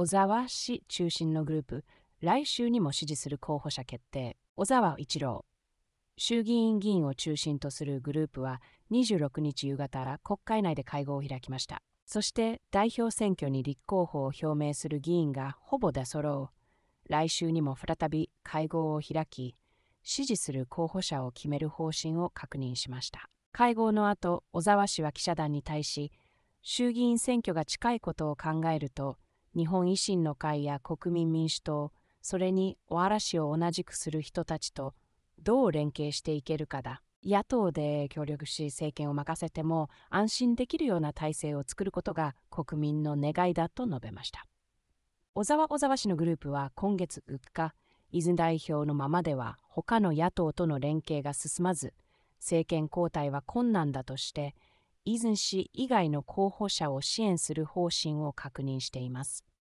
小沢氏中心のグループ来週にも支持する候補者決定小沢一郎衆議院議員を中心とするグループは26日夕方国会内で会合を開きましたそして代表選挙に立候補を表明する議員がほぼ出揃う来週にも再び会合を開き支持する候補者を決める方針を確認しました会合の後小沢氏は記者団に対し衆議院選挙が近いことを考えると日本維新の会や国民民主党、それにお嵐を同じくする人たちとどう連携していけるかだ。野党で協力し政権を任せても安心できるような体制を作ることが国民の願いだと述べました。小沢小沢氏のグループは今月物価、泉代表のままでは他の野党との連携が進まず、政権交代は困難だとして泉氏以外の候補者を支援する方針を確認しています。